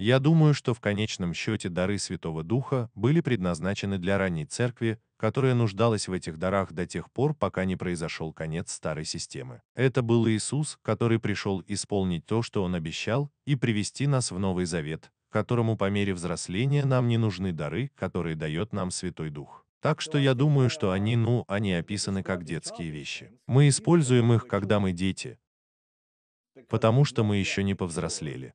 Я думаю, что в конечном счете дары Святого Духа были предназначены для ранней церкви, которая нуждалась в этих дарах до тех пор, пока не произошел конец старой системы. Это был Иисус, который пришел исполнить то, что Он обещал, и привести нас в Новый Завет, которому по мере взросления нам не нужны дары, которые дает нам Святой Дух. Так что я думаю, что они, ну, они описаны как детские вещи. Мы используем их, когда мы дети, потому что мы еще не повзрослели.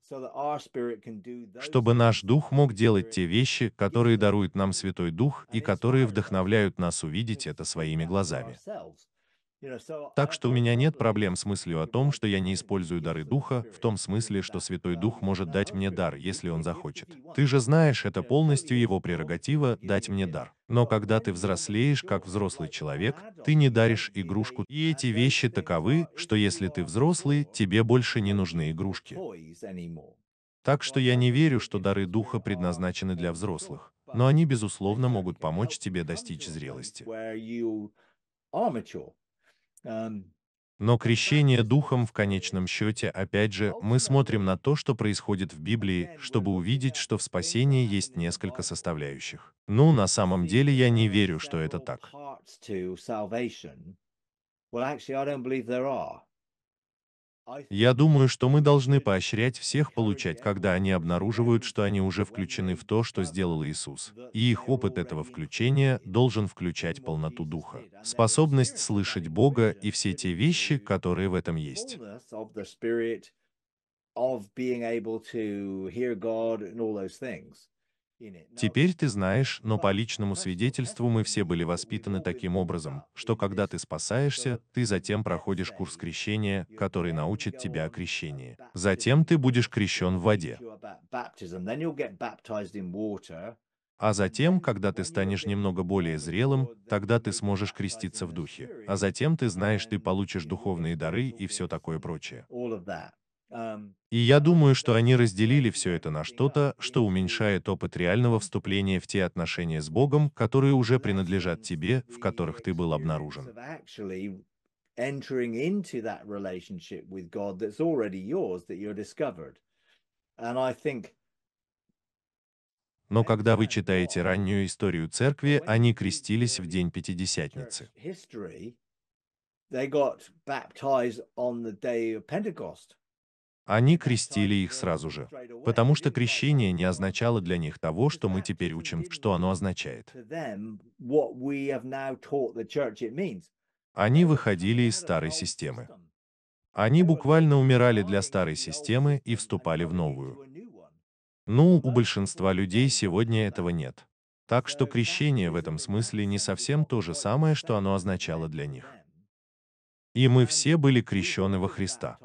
Чтобы наш дух мог делать те вещи, которые дарует нам Святой Дух и которые вдохновляют нас увидеть это своими глазами. Так что у меня нет проблем с мыслью о том, что я не использую дары Духа, в том смысле, что Святой Дух может дать мне дар, если он захочет. Ты же знаешь, это полностью его прерогатива — дать мне дар. Но когда ты взрослеешь как взрослый человек, ты не даришь игрушку. И эти вещи таковы, что если ты взрослый, тебе больше не нужны игрушки. Так что я не верю, что дары Духа предназначены для взрослых, но они, безусловно, могут помочь тебе достичь зрелости. А, Но крещение духом в конечном счете, опять же, мы смотрим на то, что происходит в Библии, чтобы увидеть, что в спасении есть несколько составляющих. Ну, на самом деле я не верю, что это так. Я думаю, что мы должны поощрять всех получать, когда они обнаруживают, что они уже включены в то, что сделал Иисус. И их опыт этого включения должен включать полноту Духа, способность слышать Бога и все те вещи, которые в этом есть. Теперь ты знаешь, но по личному свидетельству мы все были воспитаны таким образом, что когда ты спасаешься, ты затем проходишь курс крещения, который научит тебя о крещении. Затем ты будешь крещен в воде. А затем, когда ты станешь немного более зрелым, тогда ты сможешь креститься в духе. А затем ты знаешь, ты получишь духовные дары и все такое прочее. И я думаю, что они разделили все это на что-то, что уменьшает опыт реального вступления в те отношения с Богом, которые уже принадлежат тебе, в которых ты был обнаружен. Но когда вы читаете раннюю историю церкви, они крестились в день Пятидесятницы. They got baptized on the day of Pentecost. Они крестили их сразу же, потому что крещение не означало для них того, что мы теперь учим, что оно означает. Они выходили из старой системы. Они буквально умирали для старой системы и вступали в новую. Ну, у большинства людей сегодня этого нет. Так что крещение в этом смысле не совсем то же самое, что оно означало для них. И мы все были крещены во Христа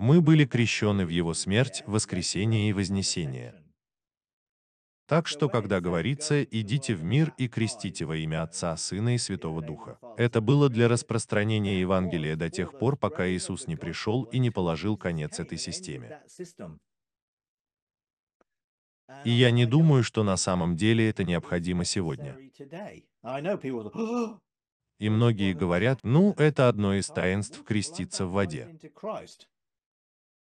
мы были крещены в Его смерть, воскресение и вознесение. Так что, когда говорится «идите в мир и крестите во имя Отца, Сына и Святого Духа», это было для распространения Евангелия до тех пор, пока Иисус не пришел и не положил конец этой системе. И я не думаю, что на самом деле это необходимо сегодня. И многие говорят, ну, это одно из таинств креститься в воде.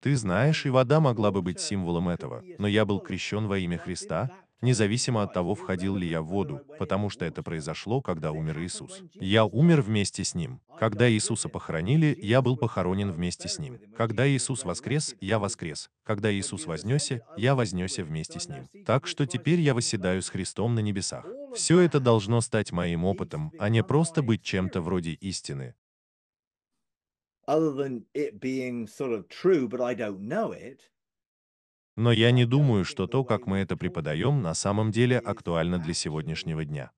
Ты знаешь, и вода могла бы быть символом этого, но я был крещен во имя Христа, независимо от того, входил ли я в воду, потому что это произошло, когда умер Иисус. Я умер вместе с Ним. Когда Иисуса похоронили, я был похоронен вместе с Ним. Когда Иисус воскрес, я воскрес. Когда Иисус вознесся, я вознесся вместе с Ним. Так что теперь я восседаю с Христом на небесах. Все это должно стать моим опытом, а не просто быть чем-то вроде истины, other than it being sort of true, but I don't know it. Но я не думаю, что то, как мы это преподаем, на самом деле актуально для сегодняшнего дня.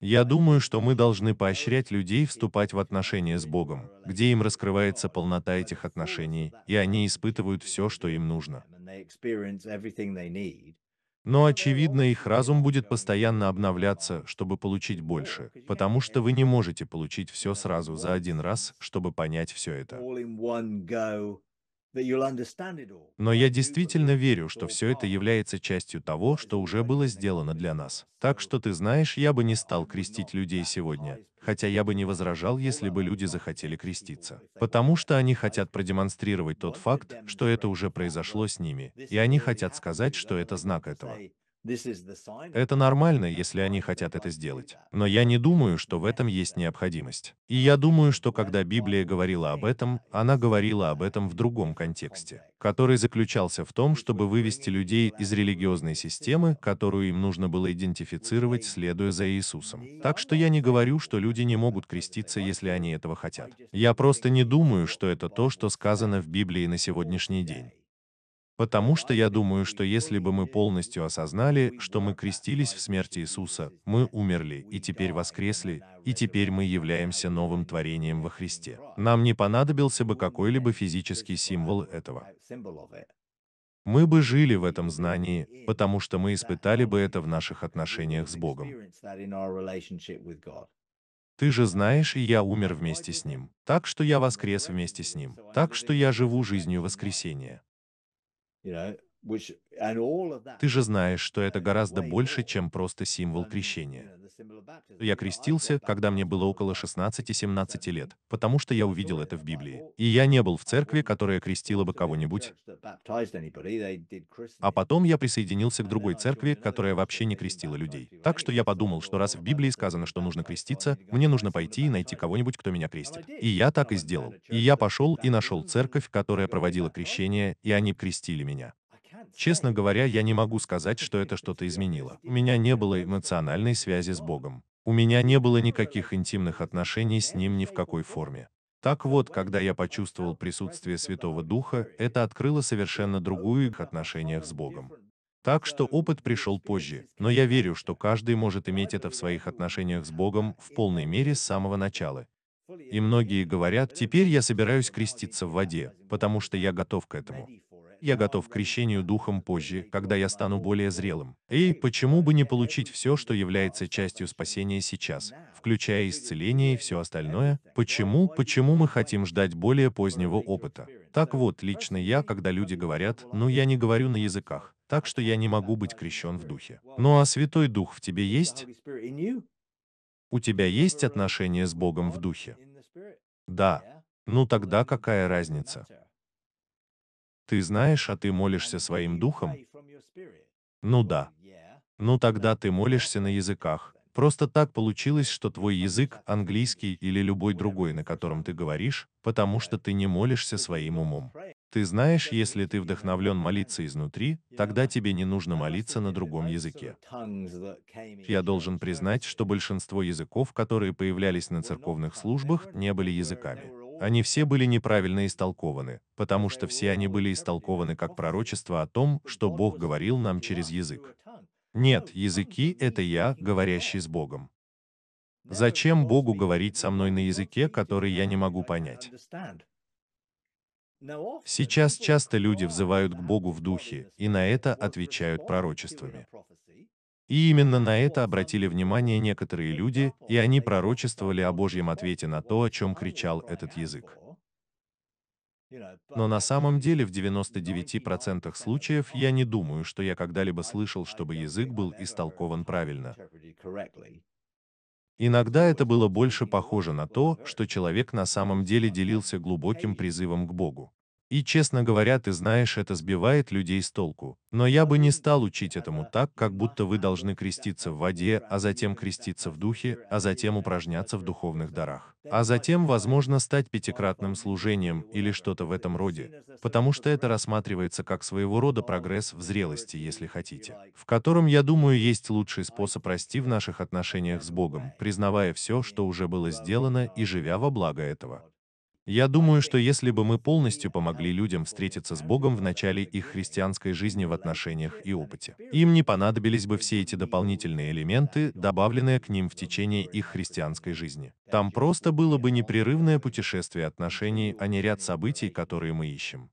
Я думаю, что мы должны поощрять людей вступать в отношения с Богом, где им раскрывается полнота этих отношений, и они испытывают все, что им нужно. Но, очевидно, их разум будет постоянно обновляться, чтобы получить больше, потому что вы не можете получить все сразу за один раз, чтобы понять все это. Но я действительно верю, что все это является частью того, что уже было сделано для нас. Так что ты знаешь, я бы не стал крестить людей сегодня, хотя я бы не возражал, если бы люди захотели креститься. Потому что они хотят продемонстрировать тот факт, что это уже произошло с ними, и они хотят сказать, что это знак этого. Это нормально, если они хотят это сделать. Но я не думаю, что в этом есть необходимость. И я думаю, что когда Библия говорила об этом, она говорила об этом в другом контексте, который заключался в том, чтобы вывести людей из религиозной системы, которую им нужно было идентифицировать, следуя за Иисусом. Так что я не говорю, что люди не могут креститься, если они этого хотят. Я просто не думаю, что это то, что сказано в Библии на сегодняшний день. Потому что я думаю, что если бы мы полностью осознали, что мы крестились в смерти Иисуса, мы умерли и теперь воскресли, и теперь мы являемся новым творением во Христе. Нам не понадобился бы какой-либо физический символ этого. Мы бы жили в этом знании, потому что мы испытали бы это в наших отношениях с Богом. Ты же знаешь, и я умер вместе с Ним, так что я воскрес вместе с Ним, так что я живу жизнью воскресения. you know Ты же знаешь, что это гораздо больше, чем просто символ крещения. Я крестился, когда мне было около 16-17 лет, потому что я увидел это в Библии. И я не был в церкви, которая крестила бы кого-нибудь. А потом я присоединился к другой церкви, которая вообще не крестила людей. Так что я подумал, что раз в Библии сказано, что нужно креститься, мне нужно пойти и найти кого-нибудь, кто меня крестит. И я так и сделал. И я пошел и нашел церковь, которая проводила крещение, и они крестили меня. Честно говоря, я не могу сказать, что это что-то изменило. У меня не было эмоциональной связи с Богом. У меня не было никаких интимных отношений с Ним ни в какой форме. Так вот, когда я почувствовал присутствие Святого Духа, это открыло совершенно другую их отношениях с Богом. Так что опыт пришел позже, но я верю, что каждый может иметь это в своих отношениях с Богом в полной мере с самого начала. И многие говорят, теперь я собираюсь креститься в воде, потому что я готов к этому я готов к крещению духом позже, когда я стану более зрелым. И почему бы не получить все, что является частью спасения сейчас, включая исцеление и все остальное? Почему, почему мы хотим ждать более позднего опыта? Так вот, лично я, когда люди говорят, ну я не говорю на языках, так что я не могу быть крещен в духе. Ну а Святой Дух в тебе есть? У тебя есть отношения с Богом в духе? Да. Ну тогда какая разница? Ты знаешь, а ты молишься своим духом? Ну да. Ну тогда ты молишься на языках. Просто так получилось, что твой язык, английский или любой другой, на котором ты говоришь, потому что ты не молишься своим умом. Ты знаешь, если ты вдохновлен молиться изнутри, тогда тебе не нужно молиться на другом языке. Я должен признать, что большинство языков, которые появлялись на церковных службах, не были языками. Они все были неправильно истолкованы, потому что все они были истолкованы как пророчество о том, что Бог говорил нам через язык. Нет, языки — это я, говорящий с Богом. Зачем Богу говорить со мной на языке, который я не могу понять? Сейчас часто люди взывают к Богу в духе, и на это отвечают пророчествами. И именно на это обратили внимание некоторые люди, и они пророчествовали о Божьем ответе на то, о чем кричал этот язык. Но на самом деле в 99% случаев я не думаю, что я когда-либо слышал, чтобы язык был истолкован правильно. Иногда это было больше похоже на то, что человек на самом деле делился глубоким призывом к Богу. И, честно говоря, ты знаешь, это сбивает людей с толку. Но я бы не стал учить этому так, как будто вы должны креститься в воде, а затем креститься в духе, а затем упражняться в духовных дарах. А затем, возможно, стать пятикратным служением или что-то в этом роде, потому что это рассматривается как своего рода прогресс в зрелости, если хотите, в котором, я думаю, есть лучший способ расти в наших отношениях с Богом, признавая все, что уже было сделано и живя во благо этого. Я думаю, что если бы мы полностью помогли людям встретиться с Богом в начале их христианской жизни в отношениях и опыте, им не понадобились бы все эти дополнительные элементы, добавленные к ним в течение их христианской жизни. Там просто было бы непрерывное путешествие отношений, а не ряд событий, которые мы ищем.